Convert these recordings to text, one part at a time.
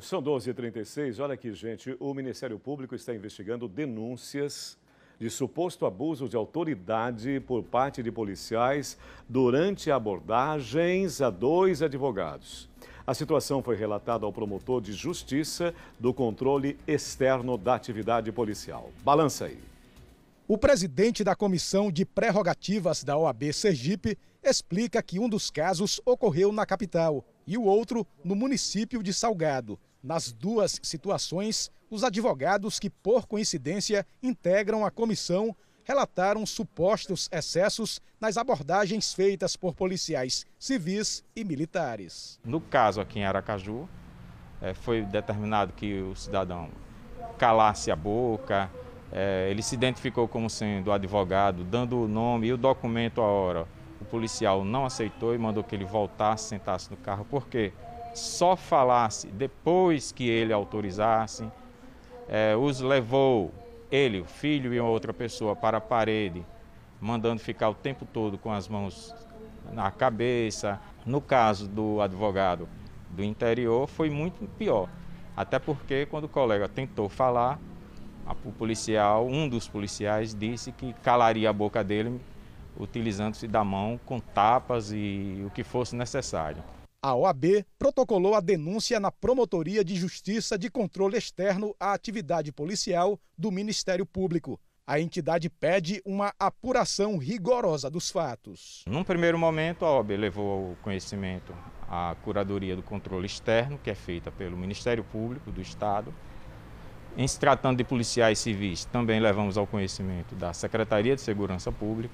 são 12h36. Olha aqui, gente. O Ministério Público está investigando denúncias de suposto abuso de autoridade por parte de policiais durante abordagens a dois advogados. A situação foi relatada ao promotor de justiça do controle externo da atividade policial. Balança aí. O presidente da Comissão de Prerrogativas da OAB Sergipe explica que um dos casos ocorreu na capital e o outro no município de Salgado. Nas duas situações, os advogados que, por coincidência, integram a comissão relataram supostos excessos nas abordagens feitas por policiais civis e militares. No caso aqui em Aracaju, é, foi determinado que o cidadão calasse a boca, é, ele se identificou como sendo advogado, dando o nome e o documento à hora. O policial não aceitou e mandou que ele voltasse, sentasse no carro, porque só falasse depois que ele autorizasse. É, os levou, ele, o filho e outra pessoa, para a parede, mandando ficar o tempo todo com as mãos na cabeça. No caso do advogado do interior, foi muito pior. Até porque, quando o colega tentou falar, o policial, um dos policiais, disse que calaria a boca dele utilizando-se da mão com tapas e o que fosse necessário. A OAB protocolou a denúncia na Promotoria de Justiça de Controle Externo à Atividade Policial do Ministério Público. A entidade pede uma apuração rigorosa dos fatos. Num primeiro momento, a OAB levou ao conhecimento a curadoria do controle externo, que é feita pelo Ministério Público do Estado. Em se tratando de policiais civis, também levamos ao conhecimento da Secretaria de Segurança Pública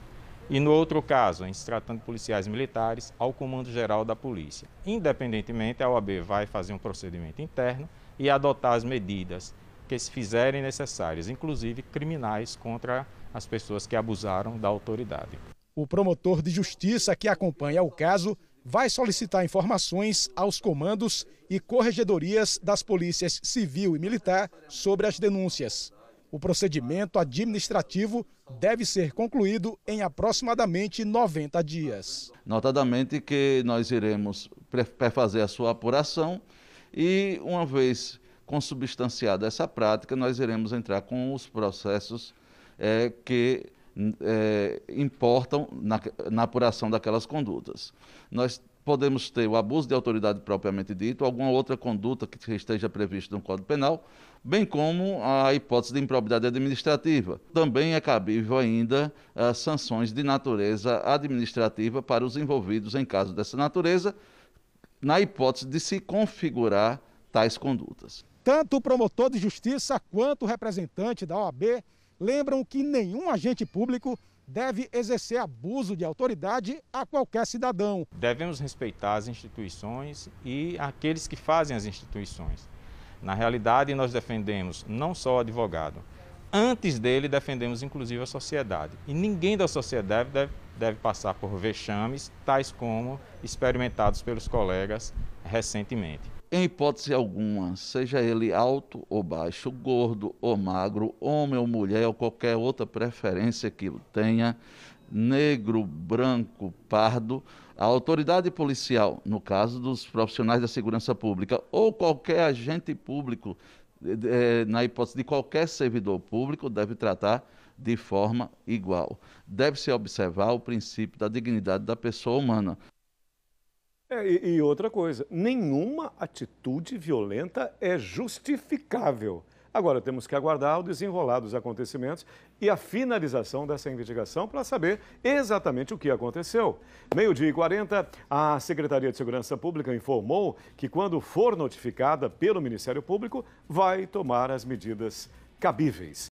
e no outro caso, em se tratando de policiais militares, ao Comando Geral da Polícia. Independentemente, a OAB vai fazer um procedimento interno e adotar as medidas que se fizerem necessárias, inclusive criminais contra as pessoas que abusaram da autoridade. O promotor de justiça que acompanha o caso vai solicitar informações aos comandos e corregedorias das polícias civil e militar sobre as denúncias. O procedimento administrativo deve ser concluído em aproximadamente 90 dias. Notadamente que nós iremos fazer a sua apuração e, uma vez consubstanciada essa prática, nós iremos entrar com os processos é, que é, importam na, na apuração daquelas condutas. Nós podemos ter o abuso de autoridade propriamente dito, alguma outra conduta que esteja prevista no Código Penal, bem como a hipótese de improbidade administrativa. Também é cabível ainda as eh, sanções de natureza administrativa para os envolvidos em caso dessa natureza, na hipótese de se configurar tais condutas. Tanto o promotor de justiça quanto o representante da OAB lembram que nenhum agente público deve exercer abuso de autoridade a qualquer cidadão. Devemos respeitar as instituições e aqueles que fazem as instituições. Na realidade, nós defendemos não só o advogado, antes dele defendemos inclusive a sociedade. E ninguém da sociedade deve, deve passar por vexames, tais como experimentados pelos colegas recentemente em hipótese alguma, seja ele alto ou baixo, gordo ou magro, homem ou mulher ou qualquer outra preferência que tenha, negro, branco, pardo, a autoridade policial, no caso dos profissionais da segurança pública, ou qualquer agente público, é, na hipótese de qualquer servidor público, deve tratar de forma igual. Deve-se observar o princípio da dignidade da pessoa humana. É, e, e outra coisa, nenhuma atitude violenta é justificável. Agora temos que aguardar o desenrolar dos acontecimentos e a finalização dessa investigação para saber exatamente o que aconteceu. Meio-dia e 40, a Secretaria de Segurança Pública informou que, quando for notificada pelo Ministério Público, vai tomar as medidas cabíveis.